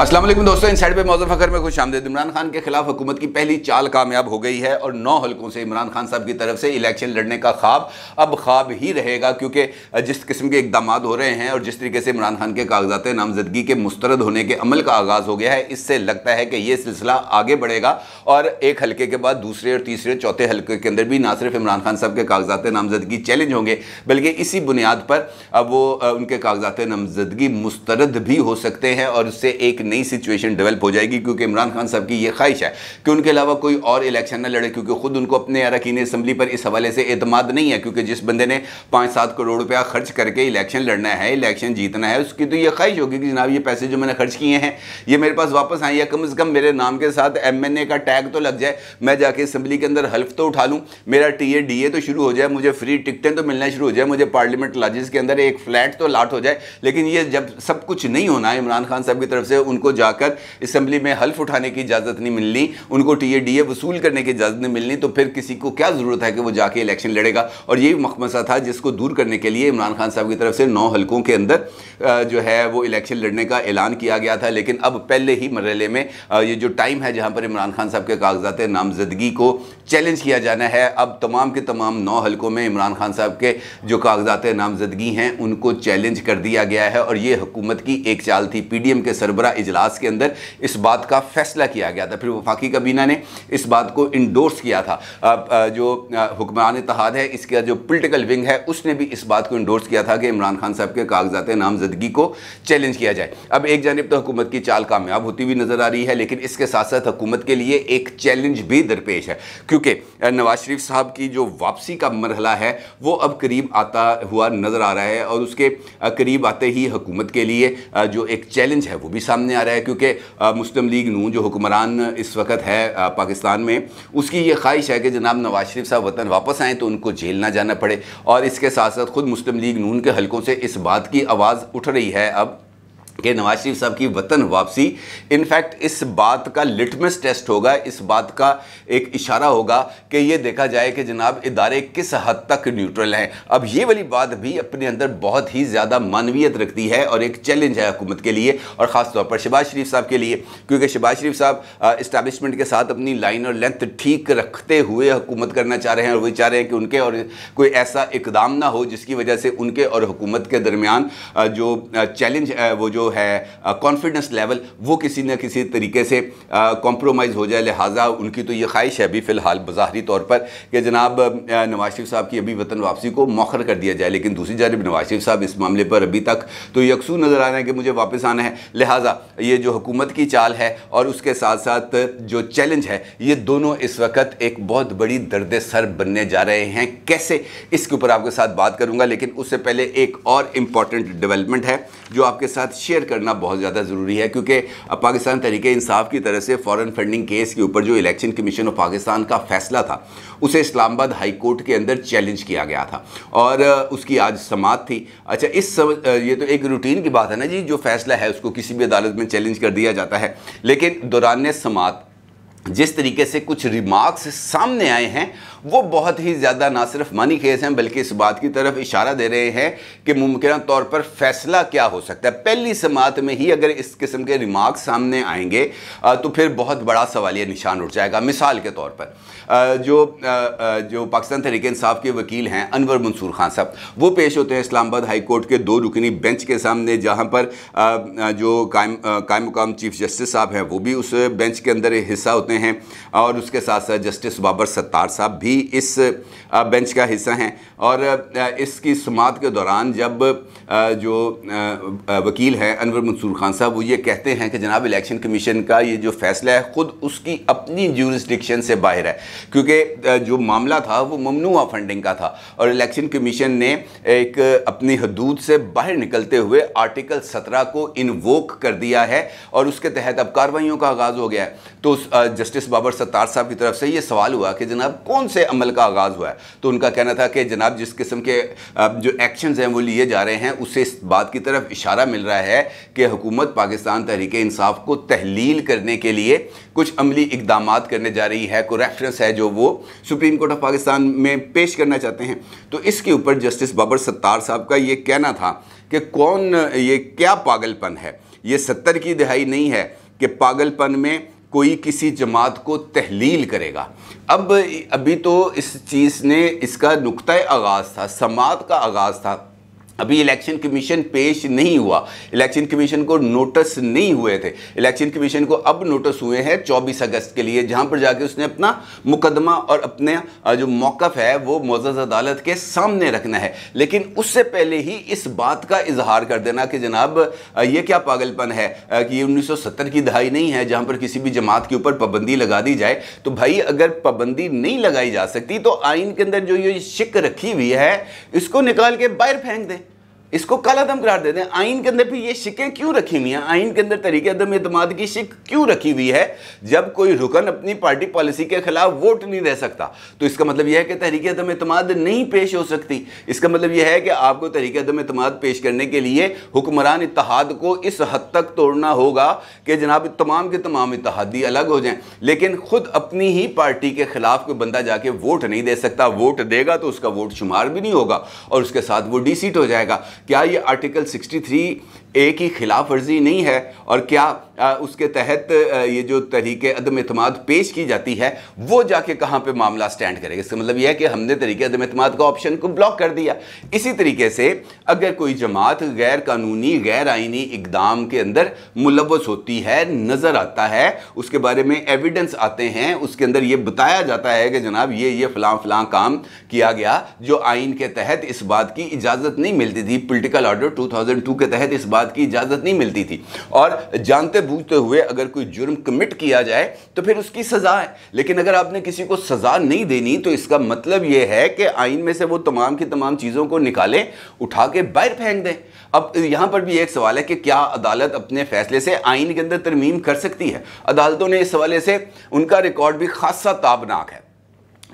असलम दोस्तों इन साइड पर मौजूद फखर में खुश आमदेद इमरान खान के खिलाफ हुकूमत की पहली चाल कामयाब हो गई है और नौ हलकों से इमरान खान साहब की तरफ से इलेक्शन लड़ने का ख्वाब अब ख्वाब ही रहेगा क्योंकि जिस किस्म के इकदाम हो रहे हैं और जिस तरीके से इमरान खान के कागजात नामजदगी के मुस्रद होने के अमल का आगाज़ हो गया है इससे लगता है कि ये सिलसिला आगे बढ़ेगा और एक हल्के के बाद दूसरे और तीसरे चौथे हल्के के अंदर भी ना सिर्फ इमरान खान साहब के कागजात नामजदगी चैलेंज होंगे बल्कि इसी बुनियाद पर अब वो उनके कागजात नामजदगी मुस्रद भी हो सकते हैं और उससे एक नई सिचुएशन डेवलप हो जाएगी क्योंकि इमरान खान साहब की यह ख्वाहिश है कि उनके अलावा कोई और इलेक्शन ना लड़े क्योंकि खुद उनको अपने अरकिन इसम्बली पर इस हवाले से एतमाद नहीं है क्योंकि जिस बंदे ने पाँच सात करोड़ रुपया खर्च करके इलेक्शन लड़ना है इलेक्शन जीतना है उसकी तो यह ख्वाहिश होगी कि जनाब ये पैसे जो मैंने खर्च किए हैं ये मेरे पास वापस आए या कम अज़ कम मेरे नाम के साथ एम एन ए का टैग तो लग जाए मैं जाके असम्बली के अंदर हल्फ तो उठा लूँ मेरा टी ए डी ए तो शुरू हो जाए मुझे फ्री टिकटें तो मिलना शुरू हो जाए मुझे पार्लियामेंट लॉजेस के अंदर एक फ्लैट तो लाट हो जाए लेकिन ये जब सब कुछ नहीं होना है इमरान खान साहब की तरफ से उन उनको जाकर असेंबली में हल्फ उठाने की इजाज़त नहीं मिलनी उनको टी ए डी ए वसूल करने की इजाज़त नहीं मिलनी तो फिर किसी को क्या ज़रूरत है कि वो जाके इलेक्शन लड़ेगा और यही मखमसा था जिसको दूर करने के लिए इमरान खान साहब की तरफ से नौ हल्कों के अंदर जो है वो इलेक्शन लड़ने का ऐलान किया गया था लेकिन अब पहले ही मरले में ये जो टाइम है जहाँ पर इमरान खान साहब के कागजात नामजदगी को चैलेंज किया जाना है अब तमाम के तमाम नौ हलकों में इमरान खान साहब के जो कागजात नामजदगी हैं उनको चैलेंज कर दिया गया है और ये हुकूमत की एक चाल थी पी डी एम के सरबरा इजलास के अंदर इस बात का फैसला किया गया था फिर वफाकी कबीना ने इस बात को इंडोर्स किया था जो हुक्मरान तहाद है इसका जो पोलिटिकल विंग है उसने भी इस बात को इंडोर्स किया था कि इमरान खान साहब के कागजात नामजद नामजदगी को चैलेंज किया जाए अब एक जानब तो हुकूमत की चाल कामयाब होती हुई नज़र आ रही है लेकिन इसके साथ साथ हुकूमत के लिए एक चैलेंज भी दरपेश है क्योंकि नवाज शरीफ साहब की जो वापसी का मरहला है वो अब करीब आता हुआ नज़र आ रहा है और उसके करीब आते ही हुकूमत के लिए जो एक चैलेंज है वो भी सामने आ रहा है क्योंकि मुस्लिम लीग नू जो हुक्मरान इस वक्त है पाकिस्तान में उसकी ये ख्वाहिश है कि जनाब नवाज शरीफ साहब वतन वापस आएँ तो उनको जेल ना जाना पड़े और इसके साथ साथ खुद मुस्लिम लीग नून के हलकों से इस बात की आवाज़ उठ रही है अब कि नवाज शरीफ साहब की वतन वापसी इनफैक्ट इस बात का लिटमस टेस्ट होगा इस बात का एक इशारा होगा कि ये देखा जाए कि जनाब इदारे किस हद तक न्यूट्रल हैं अब ये वाली बात भी अपने अंदर बहुत ही ज़्यादा मानवीयत रखती है और एक चैलेंज है हुकूमत के लिए और ख़ासतौर पर शबाज शरीफ साहब के लिए क्योंकि शबाज शरीफ साहब इस्टेबलिशमेंट के साथ अपनी लाइन और लेंथ ठीक रखते हुए हुकूमत करना चाह रहे हैं और वो चाह रहे हैं कि उनके और कोई ऐसा इकदाम ना हो जिसकी वजह से उनके और हुकूमत के दरमियान जो चैलेंज वो जो है कॉन्फिडेंस लेवल वो किसी न किसी तरीके से कॉम्प्रोमाइज़ हो जाए लिहाजा उनकी तो ये ख्वाहिश है अभी फ़िलहाल बाहरी तौर पर कि जनाब नवाज शरीफ साहब की अभी वतन वापसी को मौखर कर दिया जाए लेकिन दूसरी जानब नवाज शरीफ साहब इस मामले पर अभी तक तो यकसू नज़र आ रहे हैं कि मुझे वापस आना है लिहाजा ये जो हुकूमत की चाल है और उसके साथ साथ जो चैलेंज है ये दोनों इस वक्त एक बहुत बड़ी दर्द सर बनने जा रहे हैं कैसे इसके ऊपर आपके साथ बात करूँगा लेकिन उससे पहले एक और इम्पॉर्टेंट डेवलपमेंट है जो आपके साथ शेयर शेयर करना बहुत ज़्यादा ज़रूरी है क्योंकि अब पाकिस्तान तरीके इंसाफ की तरह से फॉरेन फंडिंग केस के ऊपर जो इलेक्शन कमीशन ऑफ पाकिस्तान का फैसला था उसे इस्लामाबाद हाई कोर्ट के अंदर चैलेंज किया गया था और उसकी आज समात थी अच्छा इस सम, ये तो एक रूटीन की बात है ना जी जो फैसला है उसको किसी भी अदालत में चैलेंज कर दिया जाता है लेकिन दौरान समात जिस तरीके से कुछ रिमार्क्स सामने आए हैं वो बहुत ही ज़्यादा ना सिर्फ मानी खेस हैं बल्कि इस बात की तरफ इशारा दे रहे हैं कि मुमकिन तौर पर फैसला क्या हो सकता है पहली समात में ही अगर इस किस्म के रिमार्क्स सामने आएंगे तो फिर बहुत बड़ा सवालिया निशान उठ जाएगा मिसाल के तौर पर जो जो पाकिस्तान तहरीक इंसाफ के वकील हैं अनवर मंसूर खान साहब वो पेश होते हैं इस्लामाबाद हाई कोर्ट के दो रुकनी बेंच के सामने जहाँ पर जो कायम कायम मुकाम चीफ जस्टिस साहब हैं वो भी उस बेंच के अंदर हिस्सा होते हैं और उसके साथ साथ जस्टिस बाबर सत्तार साहब भी इस बेंच का हिस्सा हैं और इसकी समात के दौरान जब जो वकील हैं अनवर मंसूर खान साहब वो ये कहते हैं कि जनाब इलेक्शन कमीशन का ये जो फैसला है ख़ुद उसकी अपनी जूरिस्टिक्शन से बाहर है क्योंकि जो मामला था वो ममनुआ फंडिंग का था और इलेक्शन कमीशन ने एक अपनी हदूद से बाहर निकलते हुए आर्टिकल 17 को इन्वोक कर दिया है और उसके तहत अब कार्रवाइयों का आगाज़ हो गया है तो जस्टिस बाबर सत्तार साहब की तरफ से ये सवाल हुआ कि जनाब कौन से अमल का आगाज़ हुआ है तो उनका कहना था कि जनाब जिस किस्म के जो एक्शन हैं वो लिए जा रहे हैं उससे इस बात की तरफ इशारा मिल रहा है कि हुकूमत पाकिस्तान तहरीक इंसाफ को तहलील करने के लिए कुछ अमली इकदाम करने जा रही है कोई रेफरेंस है है जो वो सुप्रीम कोर्ट ऑफ पाकिस्तान में पेश करना चाहते हैं तो इसके ऊपर जस्टिस बाबर सत्तार साहब का ये कहना था कि कौन ये क्या पागलपन है ये सत्तर की दिहाई नहीं है कि पागलपन में कोई किसी जमात को तहलील करेगा अब अभी तो इस चीज़ ने इसका नुकतः आगाज़ था समात का आगाज़ था अभी इलेक्शन कमीशन पेश नहीं हुआ इलेक्शन कमीशन को नोटिस नहीं हुए थे इलेक्शन कमीशन को अब नोटिस हुए हैं 24 अगस्त के लिए जहां पर जाके उसने अपना मुकदमा और अपने जो मौकफ है वो मोजज़ अदालत के सामने रखना है लेकिन उससे पहले ही इस बात का इजहार कर देना कि जनाब ये क्या पागलपन है कि ये उन्नीस की दहाई नहीं है जहाँ पर किसी भी जमात के ऊपर पाबंदी लगा दी जाए तो भाई अगर पाबंदी नहीं लगाई जा सकती तो आइन के अंदर जो ये शिक रखी हुई है इसको निकाल के बाहर फेंक दें इसको काला दम करार दे दें आइन के अंदर भी ये शिकें क्यों रखी हुई हैं आइन के अंदर तरीके अदम अतमाद की शिक क्यों रखी हुई है जब कोई रुकन अपनी पार्टी पॉलिसी के खिलाफ वोट नहीं दे सकता तो इसका मतलब यह है कि तरीके अदम अतमाद नहीं पेश हो सकती इसका मतलब यह है कि आपको तरीके अदम अतमाद पेश करने के लिए हुक्मरान इतिहाद को इस हद तक तोड़ना होगा कि जनाब तमाम के तमाम इतिहादी अलग हो जाए लेकिन खुद अपनी ही पार्टी के खिलाफ कोई बंदा जाके वोट नहीं दे सकता वोट देगा तो उसका वोट शुमार भी नहीं होगा और उसके साथ वो डिसीट हो जाएगा क्या ये आर्टिकल 63 ए की खिलाफ वर्जी नहीं है और क्या आ, उसके तहत आ, ये जो तरीके अदम अतमाद पेश की जाती है वो जाके कहाँ पे मामला स्टैंड करेगा इसका मतलब यह है कि हमने तरीके अदम अतमाद का ऑप्शन को ब्लॉक कर दिया इसी तरीके से अगर कोई जमात गैर कानूनी गैर आइनी इकदाम के अंदर मुलवस होती है नज़र आता है उसके बारे में एविडेंस आते हैं उसके अंदर ये बताया जाता है कि जनाब ये ये फलां फलां काम किया गया जो आइन के तहत इस बात की इजाज़त नहीं मिलती थी पोलिटिकल ऑर्डर टू के तहत इस बात बात की इजाज़त नहीं मिलती थी और जानते बूझते हुए अगर कोई जुर्म कमिट किया जाए तो फिर उसकी सज़ा है लेकिन अगर आपने किसी को सज़ा नहीं देनी तो इसका मतलब यह है कि आइन में से वो तमाम की तमाम चीज़ों को निकालें उठा के बाहर फेंक दें अब यहां पर भी एक सवाल है कि क्या अदालत अपने फैसले से आइन के अंदर तरमीम कर सकती है अदालतों ने इस हवाले से उनका रिकॉर्ड भी खासा ताबनाक है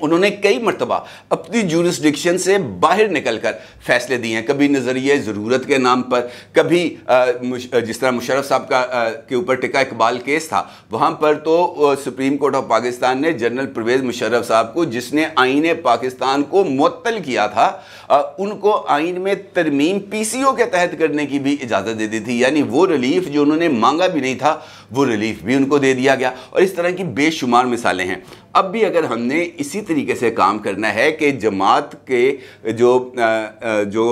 उन्होंने कई मरतबा अपनी जूरिस्डिक्शन से बाहर निकल कर फैसले दिए हैं कभी नज़रिए ज़रूरत के नाम पर कभी जिस तरह मुशरफ साहब का के ऊपर टिका इकबाल केस था वहाँ पर तो सुप्रीम कोर्ट ऑफ पाकिस्तान ने जनरल परवेज़ मुशरफ साहब को जिसने आइन पाकिस्तान को मअतल किया था उनको आइन में तरमीम पी सी ओ के तहत करने की भी इजाज़त दे दी थी यानी वो रिलीफ जो उन्होंने मांगा भी नहीं था वो रिलीफ भी उनको दे दिया गया और इस तरह की बेशुमार मिसालें हैं अब भी अगर हमने इसी तरीके से काम करना है कि जमात के जो जो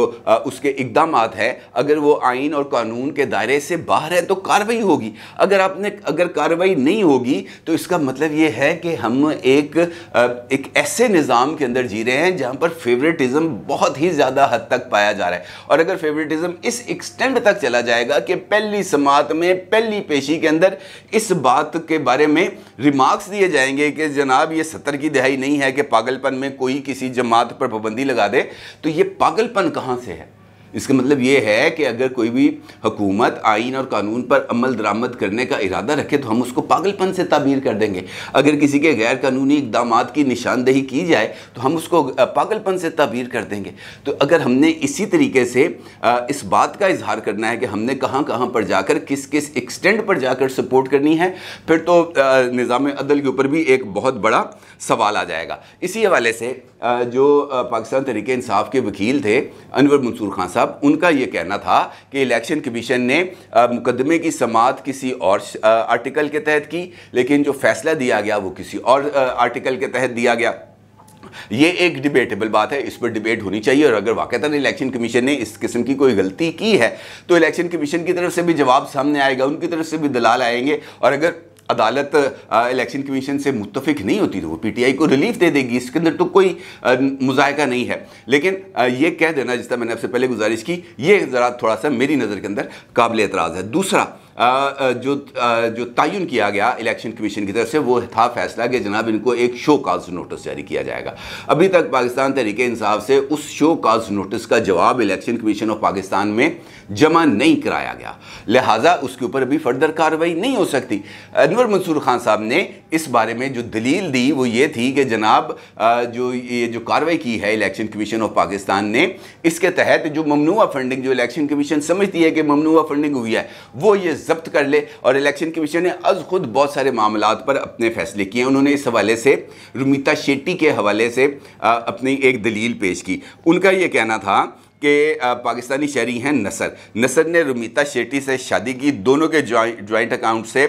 उसके इकदाम है अगर वो आइन और कानून के दायरे से बाहर है तो कार्रवाई होगी अगर आपने अगर कार्रवाई नहीं होगी तो इसका मतलब ये है कि हम एक एक ऐसे निज़ाम के अंदर जी रहे हैं जहाँ पर फेवरेटिज़म बहुत ही ज़्यादा हद तक पाया जा रहा है और अगर फेवरेटिज़म इस एक्सटेंड तक चला जाएगा कि पहली समात में पहली पेशी के अंदर इस बात के बारे में रिमार्क्स दिए जाएंगे कि जन जनाब ये सत्तर की दिहाई नहीं है कि पागलपन में कोई किसी जमात पर पाबंदी लगा दे तो ये पागलपन कहाँ से है इसका मतलब ये है कि अगर कोई भी हुकूमत आइन और कानून पर अमल दरामद करने का इरादा रखे तो हम उसको पागलपन से ताबीर कर देंगे अगर किसी के गैर कानूनी इकदाम की निशानदेही की जाए तो हम उसको पागलपन से ताबीर कर देंगे तो अगर हमने इसी तरीके से इस बात का इजहार करना है कि हमने कहाँ कहाँ पर जाकर किस किस एक्सटेंड पर जाकर सपोर्ट करनी है फिर तो निज़ाम अदल के ऊपर भी एक बहुत बड़ा सवाल आ जाएगा इसी हवाले से जो पाकिस्तान तरीके इंसाफ के वकील थे अनवर मंसूर खान साहब साहब उनका यह कहना था कि इलेक्शन कमीशन ने मुकदमे की समात किसी और आर्टिकल के तहत की लेकिन जो फैसला दिया गया वो किसी और आर्टिकल के तहत दिया गया ये एक डिबेटेबल बात है इस पर डिबेट होनी चाहिए और अगर वाकता इलेक्शन कमीशन ने इस किस्म की कोई गलती की है तो इलेक्शन कमीशन की तरफ से भी जवाब सामने आएगा उनकी तरफ से भी दलाल आएंगे और अगर अदालत इलेक्शन कमीशन से मुतफिक नहीं होती तो वो पीटीआई को रिलीफ दे देगी इसके अंदर तो कोई मुजायका नहीं है लेकिन ये कह देना जिस तरह मैंने आपसे पहले गुजारिश की ये ज़रा थोड़ा सा मेरी नज़र के अंदर काबिल एतराज़ है दूसरा जो जो तयन किया गया इलेक्शन कमीशन की तरफ से वो था फैसला कि जनाब इनको एक शो काज नोटिस जारी किया जाएगा अभी तक पाकिस्तान तरीके इंसाफ से उस शो काज नोटिस का जवाब इलेक्शन कमीशन ऑफ पाकिस्तान में जमा नहीं कराया गया लिहाजा उसके ऊपर अभी फर्दर कार्रवाई नहीं हो सकती अनवर मंसूर खान साहब ने इस बारे में जो दलील दी वो ये थी कि जनाब जो ये जो कार्रवाई की है इलेक्शन कमीशन ऑफ पाकिस्तान ने इसके तहत जो ममनुआ फंडिंग जो इलेक्शन कमीशन समझती है कि ममनुआ फंडिंग हुई है वो ये जब्त कर ले और इलेक्शन कमीशन ने आज खुद बहुत सारे मामला पर अपने फैसले किए उन्होंने इस हवाले से रुमिता शेट्टी के हवाले से अपनी एक दलील पेश की उनका यह कहना था के पाकिस्तानी शहरी हैं नसर नसर ने रुमिता शेट्टी से शादी की दोनों के जॉइंट अकाउंट से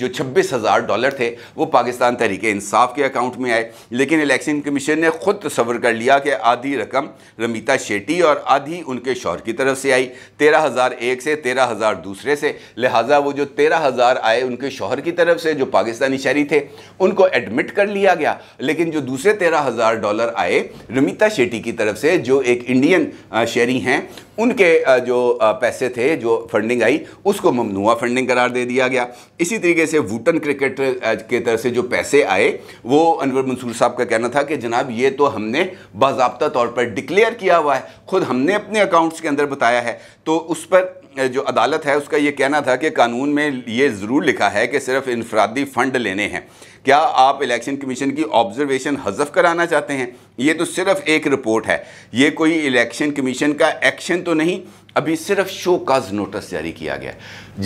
जो छब्बीस हज़ार डॉलर थे वो पाकिस्तान तहरीक इंसाफ के अकाउंट में आए लेकिन इलेक्शन कमीशन ने खुद तस्वर कर लिया कि आधी रकम रमीता शेट्टी और आधी उनके शौहर की तरफ से आई तेरह हज़ार एक से तेरह हज़ार दूसरे से लिहाजा वो जो तेरह हज़ार आए उनके शौहर की तरफ से जो पाकिस्तानी शहरी थे उनको एडमिट कर लिया गया लेकिन जो दूसरे तेरह हज़ार डॉलर आए रमीता शेट्टी की तरफ से जो एक इंडियन शहरी हैं उनके जो पैसे थे जो फंडिंग आई उसको ममनुआ फंडिंग करार दे दिया गया इसी तरीके से वूटन क्रिकेट के तरफ से जो पैसे आए वो अनवर मंसूर साहब का कहना था कि जनाब ये तो हमने बाबा तौर पर डिक्लेयर किया हुआ है खुद हमने अपने अकाउंट्स के अंदर बताया है तो उस पर जो अदालत है उसका ये कहना था कि कानून में ये ज़रूर लिखा है कि सिर्फ इनफरादी फ़ंड लेने हैं क्या आप इलेक्शन कमीशन की ऑब्जर्वेशन हजफ कराना चाहते हैं ये तो सिर्फ एक रिपोर्ट है ये कोई इलेक्शन कमीशन का एक्शन तो नहीं अभी सिर्फ शो काज नोटिस जारी किया गया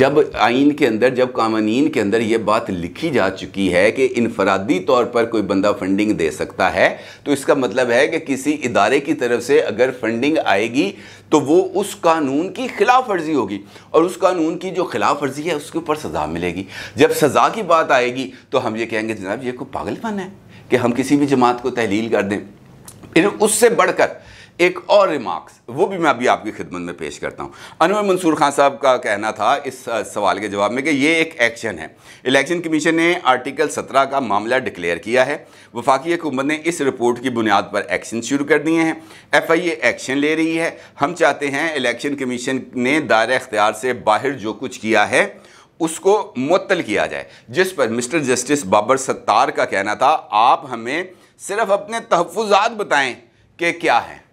जब आइन के अंदर जब कानून के अंदर ये बात लिखी जा चुकी है कि इनफरादी तौर पर कोई बंदा फंडिंग दे सकता है तो इसका मतलब है कि किसी इदारे की तरफ से अगर फंडिंग आएगी तो वो उस कानून की खिलाफ वर्जी होगी और उस कानून की जो खिलाफ वर्जी है उसके ऊपर सज़ा मिलेगी जब सज़ा की बात आएगी तो हम ये कहेंगे जनाब ये कोई पागलपन है कि हम किसी भी जमात को तहलील कर दें फिर उससे बढ़कर एक और रिमार्क्स वो भी मैं अभी आपकी खिदमत में पेश करता हूँ अनवर मंसूर खान साहब का कहना था इस सवाल के जवाब में कि ये एक एक्शन है इलेक्शन कमीशन ने आर्टिकल 17 का मामला डिक्लेयर किया है वफाकी हुकूमत ने इस रिपोर्ट की बुनियाद पर एक्शन शुरू कर दिए हैं एफ आई एक्शन ले रही है हम चाहते हैं इलेक्शन कमीशन ने दायरे अख्तियार से बाहर जो कुछ किया है उसको मुतल किया जाए जिस पर मिस्टर जस्टिस बाबर सत्तार का कहना था आप हमें सिर्फ अपने तहफात बताएं कि क्या हैं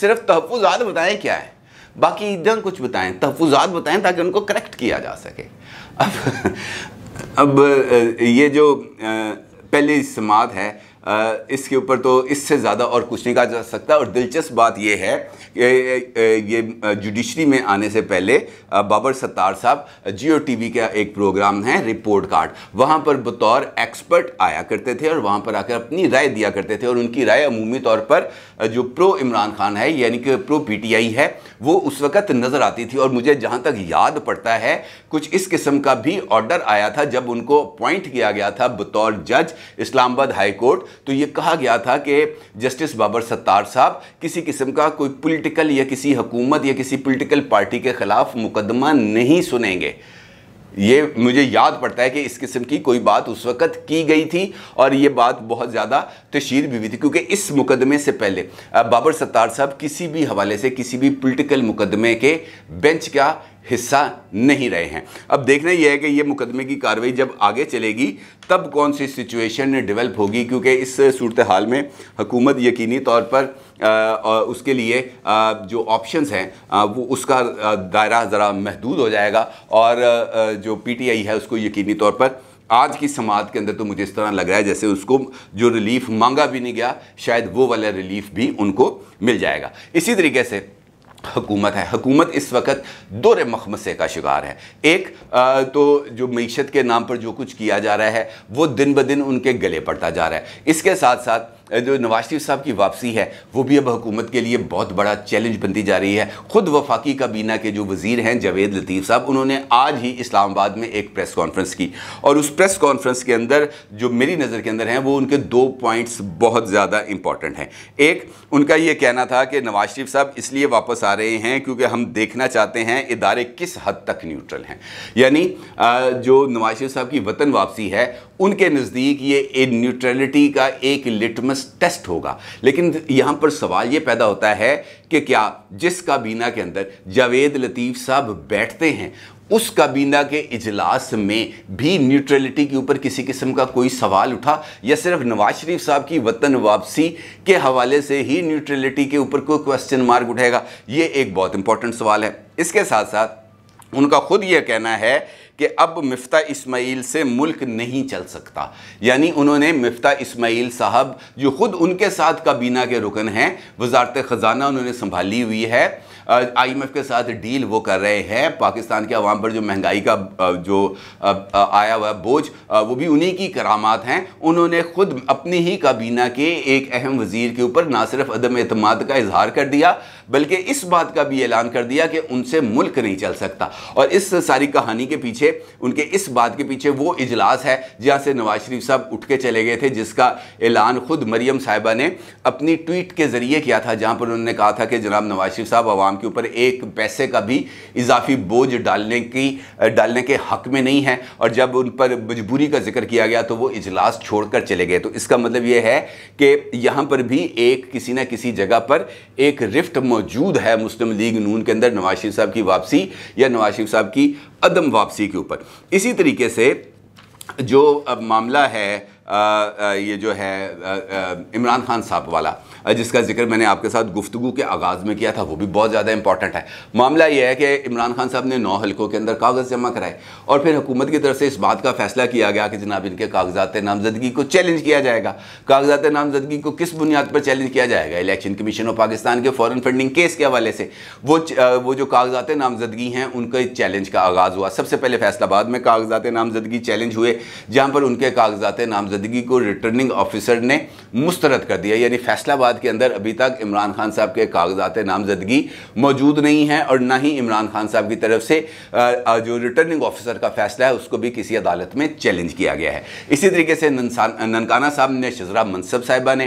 सिर्फ तहफात बताएं क्या है बाकी इधर कुछ बताएं तहफात बताएं ताकि उनको करेक्ट किया जा सके अब अब ये जो पहली समात है इसके ऊपर तो इससे ज़्यादा और कुछ नहीं कहा जा सकता और दिलचस्प बात यह है कि ये जुडिशरी में आने से पहले बाबर सत्तार साहब जियो टीवी का एक प्रोग्राम है रिपोर्ट कार्ड वहाँ पर बतौर एक्सपर्ट आया करते थे और वहाँ पर आकर अपनी राय दिया करते थे और उनकी राय अमूमी तौर पर जो प्रो इमरान खान है यानी कि प्रो पीटीआई है वो उस वक़्त नज़र आती थी और मुझे जहाँ तक याद पड़ता है कुछ इस किस्म का भी ऑर्डर आया था जब उनको अपॉइंट किया गया था बतौर जज इस्लामाबाद हाई कोर्ट तो ये कहा गया था कि जस्टिस बाबर सत्तार साहब किसी किस्म का कोई पॉलिटिकल या किसी हकूमत या किसी पॉलिटिकल पार्टी के ख़िलाफ़ मुकदमा नहीं सुनेंगे ये मुझे याद पड़ता है कि इस किस्म की कोई बात उस वक़्त की गई थी और ये बात बहुत ज़्यादा तशीर भी हुई थी क्योंकि इस मुकदमे से पहले बाबर सत्तार साहब किसी भी हवाले से किसी भी पॉलिटिकल मुकदमे के बेंच का हिस्सा नहीं रहे हैं अब देखना यह है कि ये मुकदमे की कार्रवाई जब आगे चलेगी तब कौन सी सिचुएशन डेवलप होगी क्योंकि इस सूरत हाल में हुकूमत यकीनी तौर पर आ, उसके लिए आ, जो ऑप्शंस हैं वो उसका दायरा ज़रा महदूद हो जाएगा और आ, जो पीटीआई है उसको यकीनी तौर पर आज की समाज के अंदर तो मुझे इस तरह लग रहा है जैसे उसको जो रिलीफ मांगा भी नहीं गया शायद वो वाला रिलीफ भी उनको मिल जाएगा इसी तरीके से हकूमत है हकूमत इस वक्त दौरे मखमसे का शिकार है एक आ, तो जो मीशत के नाम पर जो कुछ किया जा रहा है वो दिन ब दिन उनके गले पड़ता जा रहा है इसके साथ साथ जो नवाज शरीफ साहब की वापसी है वो भी अब हुकूमत के लिए बहुत बड़ा चैलेंज बनती जा रही है ख़ुद वफाकी काबीना के जो वज़ीर हैं जावेद लतीफ़ साहब उन्होंने आज ही इस्लामाबाद में एक प्रेस कॉन्फ्रेंस की और उस प्रेस कॉन्फ्रेंस के अंदर जो मेरी नज़र के अंदर हैं वो उनके दो पॉइंट्स बहुत ज़्यादा इंपॉर्टेंट हैं एक उनका ये कहना था कि नवाज शरीफ साहब इसलिए वापस आ रहे हैं क्योंकि हम देखना चाहते हैं इदारे किस हद तक न्यूट्रल हैं यानी जो नवाज शरीफ साहब की वतन वापसी है उनके नज़दीक ये एक न्यूट्रलिटी का एक लिटमस टेस्ट होगा लेकिन यहाँ पर सवाल ये पैदा होता है कि क्या जिस काबीना के अंदर जावेद लतीफ़ साहब बैठते हैं उस काबीना के इजलास में भी न्यूट्रलिटी के ऊपर किसी किस्म का कोई सवाल उठा या सिर्फ नवाज शरीफ साहब की वतन वापसी के हवाले से ही न्यूट्रलिटी के ऊपर कोई क्वेश्चन मार्क उठेगा ये एक बहुत इंपॉर्टेंट सवाल है इसके साथ साथ उनका खुद यह कहना है कि अब मफ्ता इस्माइल से मुल्क नहीं चल सकता यानी उन्होंने मफ्ता इस्माइल साहब जो ख़ुद उनके साथ काबीना के रुकन हैं वजारत ख़जाना उन्होंने संभाली हुई है आईएमएफ के साथ डील वो कर रहे हैं पाकिस्तान के अवाम पर जो महंगाई का जो आया हुआ बोझ वो भी उन्हीं की करामात हैं उन्होंने खुद अपनी ही काबीना के एक अहम वजीर के ऊपर ना सिर्फ अदम अतमाद का इजहार कर दिया बल्कि इस बात का भी ऐलान कर दिया कि उनसे मुल्क नहीं चल सकता और इस सारी कहानी के पीछे उनके इस बात के पीछे वो इजलास है जहाँ से नवाज शरीफ साहब उठ के चले गए थे जिसका ऐलान खुद मरियम साहिबा ने अपनी ट्वीट के ज़रिए किया था जहाँ पर उन्होंने कहा था कि जनाब नवाज शरीफ साहब आवाम के ऊपर एक पैसे का भी इजाफी बोझ डालने की डालने के हक में नहीं है और जब उन पर मजबूरी का जिक्र किया गया तो वो इजलास छोड़कर चले गए तो इसका मतलब ये है कि यहाँ पर भी एक किसी ना किसी जगह पर एक रिफ्ट मौजूद है मुस्लिम लीग नून के अंदर नवाज शरीफ साहब की वापसी या नवाज शरीफ साहब की अदम वापसी के ऊपर इसी तरीके से जो अब मामला है ये जो है इमरान खान साहब वाला जिसका जिक्र मैंने आपके साथ गुफ्तु के आगाज़ में किया था वो भी बहुत ज़्यादा इंपॉर्टेंट है मामला यह है कि इमरान खान साहब ने नौ हलकों के अंदर कागज़ जमा कराए और फिर हुकूमत की तरफ से इस बात का फैसला किया गया कि जनाब इनके कागजात नामजदगी को चैलेंज किया जाएगा कागजात नामजदगी को किस बुनियाद पर चैलेंज किया जाएगा इलेक्शन कमीशन ऑफ पाकिस्तान के फॉरन फंडिंग केस के हवाले से वो वो जो कागजात नामजदगी हैं उनके चैलेंज का आगाज़ हुआ सबसे पहले फैसलाबाद में कागजात नामजदगी चैलेंज हुए जहाँ पर उनके कागजात नामजद नामजदगी को रिटर्निंग ऑफिसर ने मुस्तरद कर दिया यानी फैसलाबाद के अंदर अभी तक इमरान खान साहब के कागजात नामजदगी मौजूद नहीं है और ना ही इमरान खान साहब की तरफ से जो रिटर्निंग ऑफिसर का फैसला है उसको भी किसी अदालत में चैलेंज किया गया है इसी तरीके से ननकाना साहब ने शजरा मनसब साहिबा ने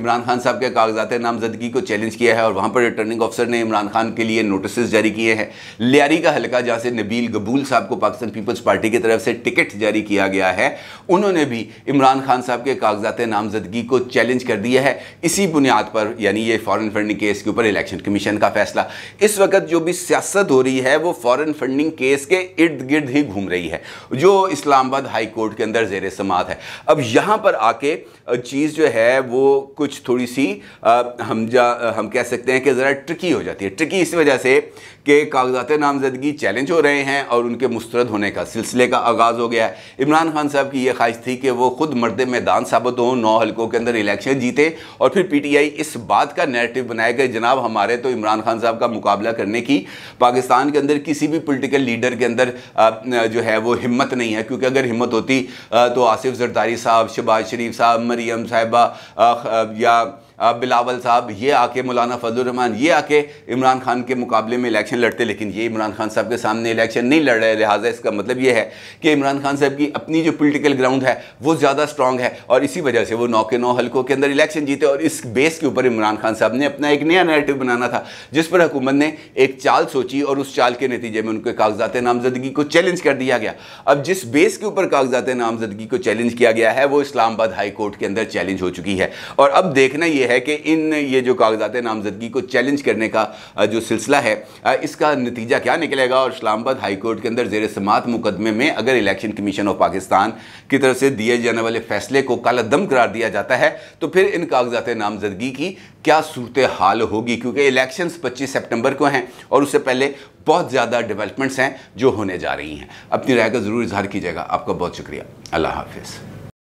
इमरान खान साहब के कागजात नामजदगी को चैलेंज किया है और वहाँ पर रिटर्निंग ऑफिसर ने इमरान खान के लिए नोटिस जारी किए हैं लियारी का हल्का जहाँ से नबील गबूल साहब को पाकिस्तान पीपल्स पार्टी की तरफ से टिकट जारी किया गया है उन्होंने भी इमरान खान साहब के कागजात नामजदगी को चैलेंज कर दिया है इसी बुनियाद पर यानी ये फॉरेन फंडिंग केस के ऊपर इलेक्शन कमीशन का फैसला इस वक्त जो भी सियासत हो रही है वो फॉरेन फंडिंग केस के इर्द गिर्द ही घूम रही है जो इस्लामाबाद हाई कोर्ट के अंदर जेर समात है अब यहां पर आके चीज़ जो है वो कुछ थोड़ी सी हम जा हम कह सकते हैं कि ज़रा ट्रिकी हो जाती है ट्रिकी इस वजह से के कागजात नामजदगी चैलेंज हो रहे हैं और उनके मुस्रद होने का सिलसिले का आगाज़ हो गया है इमरान खान साहब की यह ख्वाहिश थी कि वो खुद मर्द मैदान साबित हों नौ हलकों के अंदर इलेक्शन जीते और फिर पी टी आई इस बात का नेरेटिव बनाया गए जनाब हमारे तो इमरान खान साहब का मुकाबला करने की पाकिस्तान के अंदर किसी भी पोलिटिकल लीडर के अंदर जो है वो हिम्मत नहीं है क्योंकि अगर हिम्मत होती तो आसिफ जरदारी साहब शबाज शरीफ साहब मरीम साहबा या बिलावल साहब ये आके मौलाना फजलरहमान ये आके इमरान खान के मुकाबले में इलेक्शन लड़ते लेकिन ये इमरान खान साहब के सामने इलेक्शन नहीं लड़ रहे लिहाजा इसका मतलब ये है कि इमरान खान साहब की अपनी जो पोलिटिकल ग्राउंड है वो ज़्यादा स्ट्रॉग है और इसी वजह से वो नौ के नौ हल्कों के अंदर इलेक्शन जीते और इस बेस के ऊपर इमरान खान साहब ने अपना एक नया नेरेटिव बनाना था जिस पर हुकूमत ने एक चाल सोची और उस चाल के नतीजे में उनके कागजात नामजदगी को चैलेंज कर दिया गया अब जिस बेस के ऊपर कागजात नामजदगी को चैलेंज किया गया है वो इस्लामाबाद हाई कोर्ट के अंदर चैलेंज हो चुकी है और अब देखना यह है कि इन ये जो कागजात नामजदगी को चैलेंज करने का जो सिलसिला है इसका नतीजा क्या निकलेगा और इस्लामाबाद हाईकोर्ट के अंदर जेर समात मुकदमे में अगर इलेक्शन कमीशन ऑफ पाकिस्तान की तरफ से दिए जाने वाले फैसले को काला दम करार दिया जाता है तो फिर इन कागजात नामजदगी की क्या सूरत हाल होगी क्योंकि इलेक्शंस 25 सितंबर को हैं और उससे पहले बहुत ज़्यादा डेवलपमेंट्स हैं जो होने जा रही हैं अपनी राय का ज़रूर इजहार कीजिएगा आपका बहुत शुक्रिया अल्लाह हाफिज़